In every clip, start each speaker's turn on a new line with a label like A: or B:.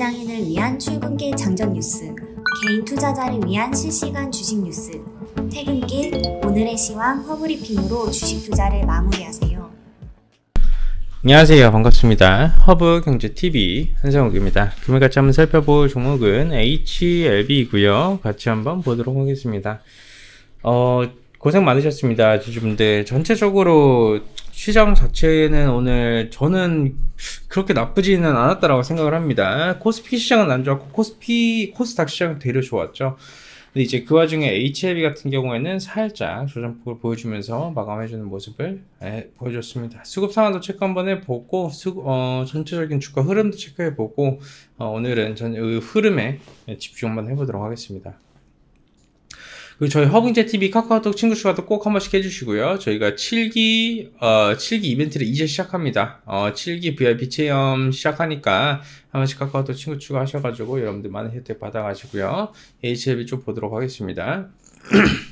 A: 직장인을 위한 출근길 장전 뉴스, 개인 투자자를 위한 실시간 주식 뉴스, 퇴근길 오늘의 시황 허브리핑으로 주식 투자를 마무리하세요. 안녕하세요. 반갑습니다. 허브 경제 TV 한성욱입니다. 금일 같이 한번 살펴볼 종목은 HLB이고요. 같이 한번 보도록 하겠습니다. 어, 고생 많으셨습니다. 주주분들. 전체적으로 시장 자체는 오늘 저는 그렇게 나쁘지는 않았다라고 생각을 합니다. 코스피 시장은 안 좋았고 코스피 코스닥 시장은 되려 좋았죠. 근데 이제 그 와중에 HLB 같은 경우에는 살짝 조정폭을 보여주면서 마감해주는 모습을 예, 보여줬습니다. 수급 상황도 체크 한번 해보고 수 어, 전체적인 주가 흐름도 체크해보고 어, 오늘은 전 그 흐름에 집중만 해보도록 하겠습니다. 그리고 저희 허공제 TV 카카오톡 친구 추가도 꼭 한 번씩 해주시고요. 저희가 7기 어, 7기 이벤트를 이제 시작합니다. 어, 7기 VIP 체험 시작하니까 한 번씩 카카오톡 친구 추가하셔가지고 여러분들 많은 혜택 받아가시고요. HLB 좀 보도록 하겠습니다.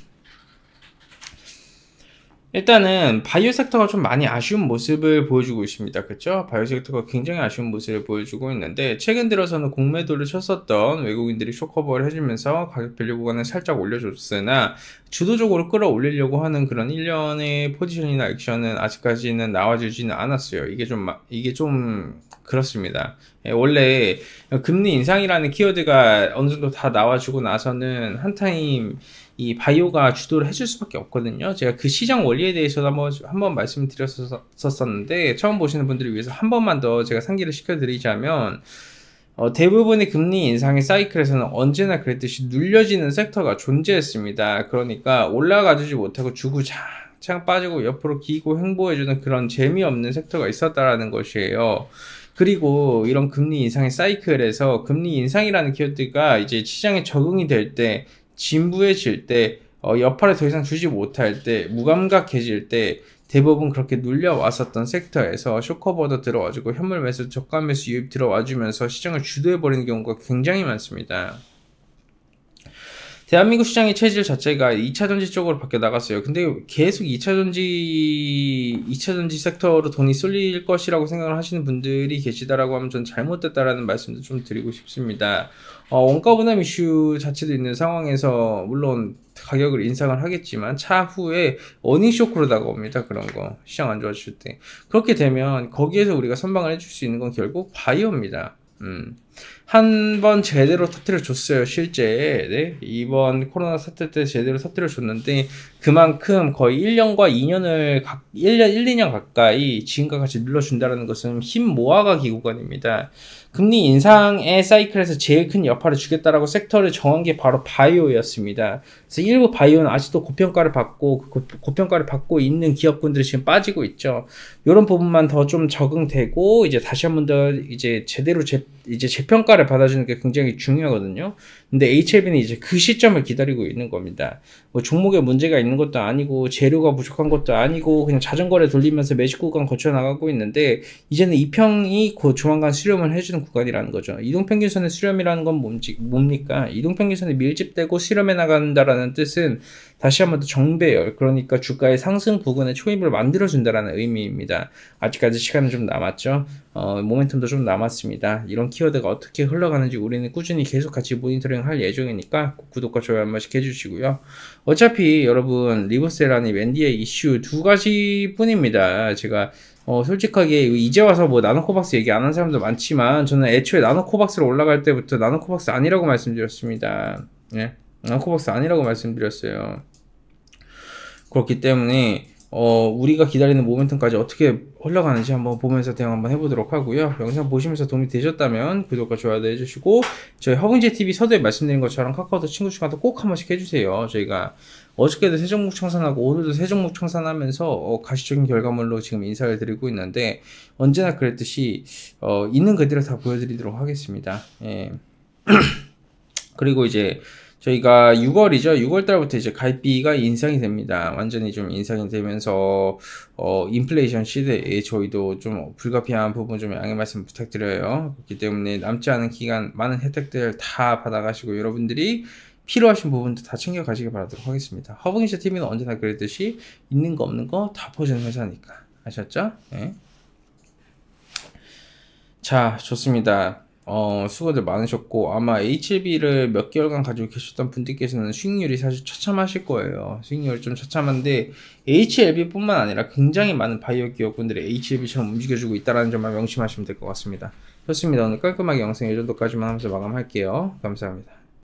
A: 일단은 바이오 섹터가 좀 많이 아쉬운 모습을 보여주고 있습니다. 그렇죠? 바이오 섹터가 굉장히 아쉬운 모습을 보여주고 있는데 최근 들어서는 공매도를 쳤었던 외국인들이 쇼커버를 해주면서 가격 밸류 구간을 살짝 올려줬으나 주도적으로 끌어올리려고 하는 그런 일련의 포지션이나 액션은 아직까지는 나와주지는 않았어요. 이게 좀 이게 좀 그렇습니다. 예, 원래 금리 인상이라는 키워드가 어느 정도 다 나와주고 나서는 한타임 이 바이오가 주도를 해줄 수밖에 없거든요. 제가 그 시장 원리에 대해서도 한번 한번 말씀드렸었었는데 을 처음 보시는 분들을 위해서 한 번만 더 제가 상기를 시켜드리자면 어, 대부분의 금리 인상의 사이클에서는 언제나 그랬듯이 눌려지는 섹터가 존재했습니다. 그러니까 올라가주지 못하고 주구장창 빠지고 옆으로 기고 횡보해주는 그런 재미없는 섹터가 있었다라는 것이에요. 그리고 이런 금리 인상의 사이클에서 금리 인상이라는 키워드가 이제 시장에 적응이 될 때, 진부해질 때, 어, 여파를 더 이상 주지 못할 때, 무감각해질 때, 대부분 그렇게 눌려왔었던 섹터에서 쇼커버더 들어와주고 현물 매수, 저가 매수 유입 들어와주면서 시장을 주도해버리는 경우가 굉장히 많습니다. 대한민국 시장의 체질 자체가 2차 전지 쪽으로 바뀌어 나갔어요. 근데 계속 2차 전지 2차 전지 섹터로 돈이 쏠릴 것이라고 생각을 하시는 분들이 계시다라고 하면 전 잘못됐다라는 말씀도 좀 드리고 싶습니다. 어, 원가 부담 이슈 자체도 있는 상황에서 물론 가격을 인상을 하겠지만 차후에 어닝 쇼크로 다가옵니다. 그런 거 시장 안 좋아질 때 그렇게 되면 거기에서 우리가 선방을 해줄 수 있는 건 결국 바이어입니다. 음. 한번 제대로 터트려 줬어요, 실제. 네? 이번 코로나 사태 때 제대로 터트려 줬는데, 그만큼 거의 1년과 2년을, 각, 1년, 1, 2년 가까이 지금과 같이 눌러준다는 것은 힘 모아가 기구간입니다. 금리 인상의 사이클에서 제일 큰 여파를 주겠다라고 섹터를 정한 게 바로 바이오였습니다. 그래서 일부 바이오는 아직도 고평가를 받고 그 고평가를 받고 있는 기업군들이 지금 빠지고 있죠. 이런 부분만 더 좀 적응되고 이제 다시 한 번 더 이제 제대로 제, 이제 제 비평가를 받아주는 게 굉장히 중요하거든요. 근데 HLB는 이제 그 시점을 기다리고 있는 겁니다. 뭐 종목에 문제가 있는 것도 아니고 재료가 부족한 것도 아니고 그냥 자전거를 돌리면서 매직 구간 거쳐 나가고 있는데 이제는 이평이 곧 조만간 수렴을 해주는 구간이라는 거죠. 이동평균선의 수렴이라는 건 뭡니까? 이동평균선에 밀집되고 수렴해 나간다라는 뜻은 다시 한번 더 정배열, 그러니까 주가의 상승 부근에 초입을 만들어준다라는 의미입니다. 아직까지 시간은 좀 남았죠. 어, 모멘텀도 좀 남았습니다. 이런 키워드가 어떻게 흘러가는지 우리는 꾸준히 계속 같이 모니터링 할 예정이니까 구독과 좋아요 한 번씩 해주시고요. 어차피 여러분 리브셀라니 웬디의 이슈 두 가지 뿐입니다. 제가 어, 솔직하게 이제 와서 뭐 나노코박스 얘기 안 한 사람도 많지만 저는 애초에 나노코박스로 올라갈 때부터 나노코박스 아니라고 말씀드렸습니다. 예. 코박스 아니라고 말씀드렸어요. 그렇기 때문에 어, 우리가 기다리는 모멘텀까지 어떻게 흘러가는지 한번 보면서 대응 한번 해보도록 하고요. 영상 보시면서 도움이 되셨다면 구독과 좋아요 도 해주시고 저희 허경제TV 서두에 말씀드린 것처럼 카카오톡 친구 추가도 꼭 한 번씩 해주세요. 저희가 어저께도 세종목 청산하고 오늘도 세종목 청산하면서 어, 가시적인 결과물로 지금 인사를 드리고 있는데 언제나 그랬듯이 어, 있는 그대로 다 보여드리도록 하겠습니다. 예. 그리고 이제 저희가 6월이죠. 6월 달부터 이제 갈비가 인상이 됩니다. 완전히 좀 인상이 되면서 어, 인플레이션 시대에 저희도 좀 불가피한 부분 좀 양해 말씀 부탁드려요. 그렇기 때문에 남지 않은 기간 많은 혜택들 다 받아가시고 여러분들이 필요하신 부분도 다 챙겨 가시길 바라도록 하겠습니다. 허브기자 TV는 언제나 그랬듯이 있는 거 없는 거다 퍼주는 회사니까 아셨죠? 네. 자 좋습니다. 어, 수고들 많으셨고 아마 HLB를 몇 개월간 가지고 계셨던 분들께서는 수익률이 사실 처참하실 거예요. 수익률이 좀 처참한데 HLB뿐만 아니라 굉장히 많은 바이오 기업분들이 HLB처럼 움직여주고 있다는 점만 명심하시면 될 것 같습니다. 좋습니다. 오늘 깔끔하게 영상 이 정도까지만 하면서 마감할게요. 감사합니다.